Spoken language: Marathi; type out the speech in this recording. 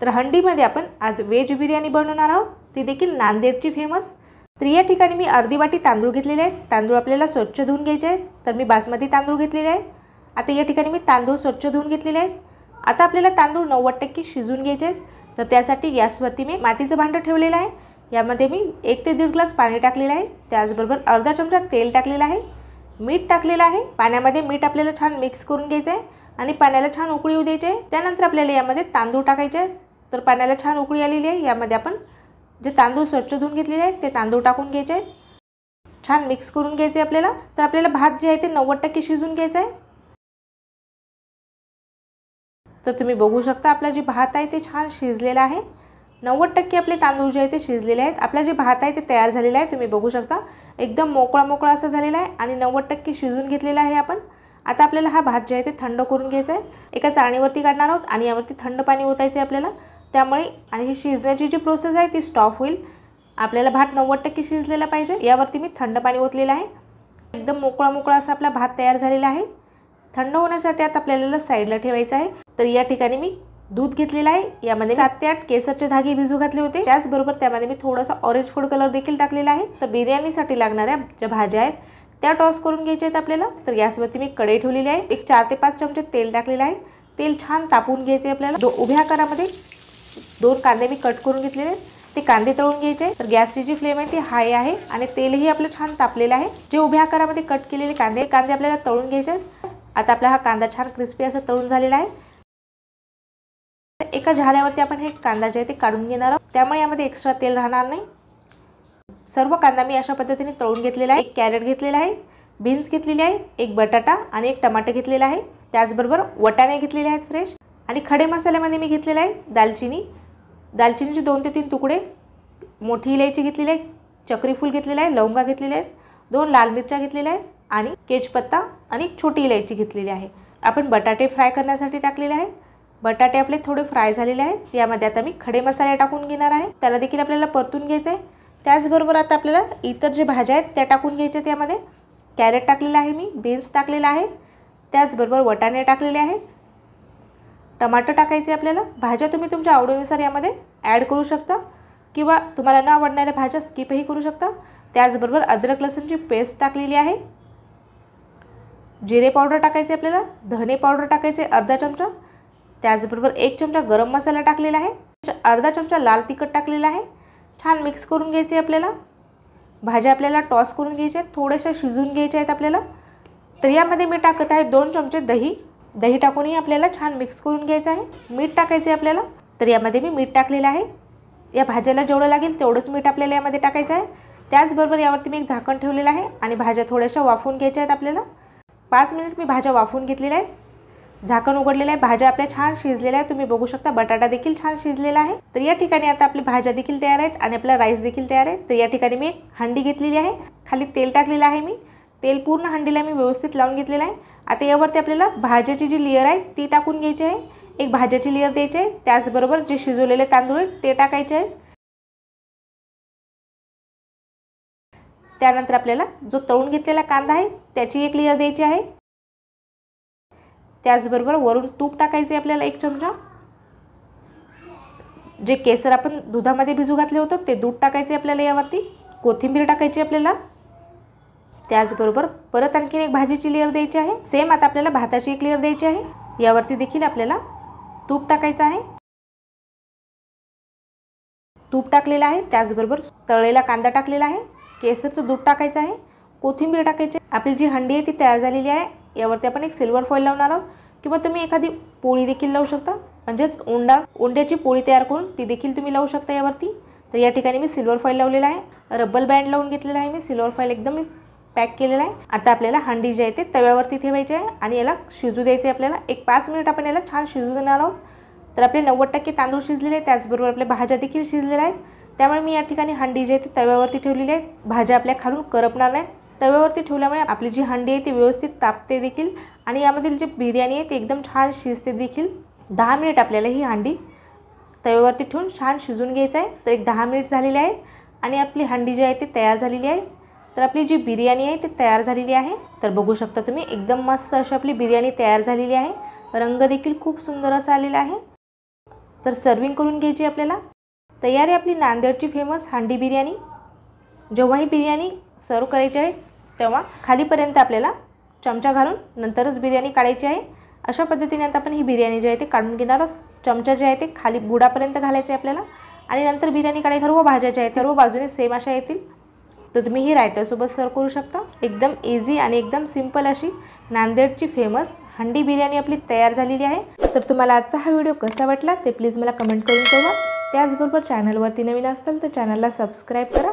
तर हंडीमध्ये आपण आज वेज बिर्याणी बनवणार आहोत ती देखील नांदेडची फेमस तर या ठिकाणी मी अर्धी वाटी तांदूळ घेतलेले आहेत तांदूळ आपल्याला स्वच्छ धुवून घ्यायचे आहेत तर मी बासमती तांदूळ घेतलेले आहे आता या ठिकाणी मी तांदूळ स्वच्छ धुवून घेतलेले आहेत आता आपल्याला तांदूळ नव्वद टक्के शिजून घ्यायचे आहेत तर त्यासाठी गॅसवरती मी मातीचं भांडं ठेवलेलं आहे यामध्ये मी एक ते दीड ग्लास पाणी टाकलेलं आहे त्याचबरोबर अर्धा चमचा तेल टाकलेलं आहे मीठ टाकलेलं आहे पाण्यामध्ये मीठ आपल्याला छान मिक्स करून घ्यायचं आहे आणि पाण्याला छान उकळी येऊ द्यायचे त्यानंतर आपल्याला यामध्ये तांदूळ टाकायचे तर पाण्याला छान उकळी आलेली आहे यामध्ये आपण जे तांदूळ स्वच्छ धुवून घेतलेले आहेत ते तांदूळ टाकून घ्यायचे आहेत छान मिक्स करून घ्यायचे आपल्याला तर आपल्याला भात जे आहे ते नव्वद टक्के शिजून घ्यायचं आहे तर तुम्ही बघू शकता आपला जे भात आहे ते छान शिजलेला आहे नव्वद टक्के आपले तांदूळ जे आहे ते शिजलेले आहेत आपला जे भात आहे ते तयार झालेला आहे तुम्ही बघू शकता एकदम मोकळा मोकळा असा झालेला आहे आणि नव्वद टक्के शिजून घेतलेला आहे आपण आता आपल्याला हा भात जे आहे ते थंड करून घ्यायचा आहे एका चाळणीवरती काढणार आहोत आणि यावरती थंड पाणी ओतायचं आहे आपल्याला त्यामुळे आणि ही शिजण्याची जी प्रोसेस आहे ती स्टॉप होईल आपल्याला भात नव्वद टक्के शिजलेला पाहिजे यावरती मी थंड पाणी ओतलेलं आहे एकदम मोकळा मोकळा असा आपला भात तयार झालेला आहे थंड होण्यासाठी आता आपल्याला साईडला ठेवायचं आहे तर या ठिकाणी मी दूध घेतलेलं आहे यामध्ये सात ते आठ केसरचे धागे भिजू घातले होते त्याचबरोबर त्यामध्ये मी थोडासा ऑरेंज फूड कलर देखील टाकलेला आहे तर बिर्याणीसाठी लागणाऱ्या ज्या भाज्या आहेत त्या टॉस करून घ्यायच्या आहेत आपल्याला तर गॅसवरती मी कढई ठेवलेली आहे एक चार ते पाच चमचे तेल टाकलेलं आहे तेल छान तापून घ्यायचे आपल्याला उभ्या आकारामध्ये दोन कांदे मी कट करून घेतलेले ते कांदे तळून घ्यायचे तर गॅसची जी फ्लेम आहे ती हाय आहे आणि तेलही आपलं छान तापलेलं आहे जे उभ्या आकारामध्ये कट केलेले कांदे कांदे आपल्याला तळून घ्यायचे आता आपला हा कांदा छान क्रिस्पी असा तळून झालेला आहे एका झाल्यावरती आपण हे कांदा जे आहे ते काढून घेणार आहोत त्यामुळे यामध्ये एक्स्ट्रा तेल राहणार नाही सर्व कांदा मी अशा पद्धतीने तळून घेतलेला आहे एक कॅरेट घेतलेला आहे बीन्स घेतलेली आहे एक बटाटा आणि एक टमाटे घेतलेला आहे त्याचबरोबर वटाणे घेतलेले आहेत फ्रेश आणि खडे मसाल्यामध्ये मी घेतलेला आहे दालचिनी दालचिनीचे दोन ते तीन तुकडे मोठी इलायची घेतलेली आहे चक्रीफूल घेतलेलं आहे लवंगा घेतलेल्या आहेत दोन लाल मिरच्या घेतलेल्या आहेत आणि केजपत्ता आणि छोटी इलायची घेतलेली आहे आपण बटाटे फ्राय करण्यासाठी टाकलेले आहे बटाटे आपले थोडे फ्राय झालेले आहेत यामध्ये आता मी खडे मसाले टाकून घेणार आहे त्याला देखील आपल्याला परतून घ्यायचं आहे त्याचबरोबर आता आपल्याला इतर जे भाज्या आहेत त्या टाकून घ्यायच्या त्यामध्ये कॅरेट टाकलेलं आहे मी बीन्स टाकलेला आहे त्याचबरोबर वटाणे टाकलेले आहेत टमाटर टाकायचे आपल्याला भाज्या तुम्ही तुमच्या आवडीनुसार यामध्ये ॲड करू शकता किंवा तुम्हाला न आवडणाऱ्या भाज्या स्किपही करू शकता त्याचबरोबर अद्रक लसूणची पेस्ट टाकलेली आहे जिरे पावडर टाकायचे आपल्याला धने पावडर टाकायचे अर्धा चमचा त्याचबरोबर एक चमचा गरम मसाला टाकलेला आहे अर्धा चमचा लाल तिखट टाकलेला आहे छान मिक्स करून घ्यायचे आपल्याला भाज्या आपल्याला टॉस करून घ्यायच्या आहेत थोड्याशा शिजून घ्यायच्या आहेत आपल्याला तर यामध्ये मी टाकत आहे दोन चमचे दही दही टाकूनही आपल्याला छान मिक्स करून घ्यायचं आहे मीठ टाकायचं आहे आपल्याला तर यामध्ये मी मीठ टाकलेलं आहे या भाज्याला जेवढं लागेल तेवढंच मीठ आपल्याला यामध्ये टाकायचं आहे त्याचबरोबर यावरती मी एक झाकण ठेवलेलं आहे आणि भाज्या थोड्याशा वाफून घ्यायच्या आहेत आपल्याला पाच मिनिट मी भाज्या वाफून घेतलेल्या आहेत झाकण उघडलेलं आहे भाज्या आपल्या छान शिजलेल्या आहेत तुम्ही बघू शकता बटाटा देखील छान शिजलेला आहे तर या ठिकाणी आता आपली भाज्या देखील तयार आहेत आणि आपला राईस देखील तयार आहे तर या ठिकाणी मी एक हंडी घेतलेली आहे खाली तेल टाकलेलं आहे मी तेल पूर्ण हंडीला मी व्यवस्थित लावून घेतलेलं आहे आता यावरती आपल्याला भाज्याची जी लेअर आहे ती टाकून घ्यायची आहे एक भाज्याची लेअर द्यायची आहे त्याचबरोबर जे शिजवलेले तांदूळ आहेत ते टाकायचे आहेत त्यानंतर आपल्याला जो तळून घेतलेला कांदा आहे त्याची एक लेअर द्यायची आहे त्याचबरोबर वरून तूप टाकायचे आहे आपल्याला एक चमचा जे केसर आपण दुधामध्ये भिजू घातले होतं ते दूध टाकायचे आपल्याला यावरती कोथिंबीर टाकायची आपल्याला त्याचबरोबर परत आणखीन एक भाजीची लेअर द्यायची आहे सेम आता आपल्याला भाताची एक लेअर द्यायची आहे यावरती देखील आपल्याला तूप टाकायचं आहे तूप टाकलेलं आहे त्याचबरोबर तळलेला कांदा टाकलेला आहे केसरचं दूध टाकायचं आहे कोथिंबीर टाकायची आपली जी हंडी आहे ती तयार झालेली आहे यावरती आपण एक सिल्वर फॉईल लावणार आहोत किंवा तुम्ही एखादी पोळी देखील लावू शकता म्हणजेच उंडा उंड्याची पोळी तयार करून ती देखील तुम्ही लावू शकता यावरती तर या ठिकाणी मी सिल्वर फॉईल लावलेला आहे रब्बल बँड लावून घेतलेला आहे मी सिल्वर फॉईल एकदम पॅक केलेला आहे आता आपल्याला हंडी जी आहे ते तव्यावरती ठेवायची आहे आणि याला शिजू द्यायचे आपल्याला एक पाच मिनिट आपण याला छान शिजू देणार आहोत तर आपले नव्वद टक्के तांदूळ शिजलेले आहेत त्याचबरोबर आपल्या भाज्या देखील शिजलेल्या आहेत त्यामुळे मी या ठिकाणी हंडी जी आहे ती तव्यावरती ठेवलेली आहे भाज्या आपल्या खालून करपणार नाहीत तव्यावरती ठेवल्यामुळे आपली जी हंडी आहे ती व्यवस्थित तापते देखील आणि यामधील जी बिर्याणी आहे ती एकदम छान शिजते देखील दहा मिनिट आपल्याला ही हंडी तव्यावरती ठेवून छान शिजून घ्यायचं आहे तर एक दहा मिनिट झालेले आहे आणि आपली हंडी जी आहे ती तयार झालेली आहे तर आपली जी बिर्याणी आहे ती तयार झालेली आहे तर बघू शकता तुम्ही एकदम मस्त अशी आपली बिर्याणी तयार झालेली आहे रंग देखील खूप सुंदर असा आलेला आहे तर सर्विंग करून घ्यायची आपल्याला तयार आहे आपली नांदेडची फेमस हांडी बिर्याणी जेव्हा ही बिर्याणी सर्व करायची आहे तेव्हा खालीपर्यंत आपल्याला चमचा घालून नंतरच बिर्याणी काढायची आहे अशा पद्धतीने आता आपण ही बिर्याणी जी आहे ते काढून घेणार आहोत चमचा जे आहे ते खाली बुडापर्यंत घालायचं आहे आपल्याला आणि नंतर बिर्याणी काढायची सर्व भाज्या ज्या आहेत सर्व बाजूने सेम अशा येतील तर तुम्ही ही रायत्यासोबत सर्व करू शकता एकदम इझी आणि एकदम सिंपल अशी नांदेडची फेमस हंडी बिर्याणी आपली तयार झालेली आहे तर तुम्हाला आजचा हा व्हिडिओ कसा वाटला ते प्लीज मला कमेंट करून कळवा त्याचबरोबर चॅनलवरती नवीन असतील तर चॅनलला सबस्क्राईब करा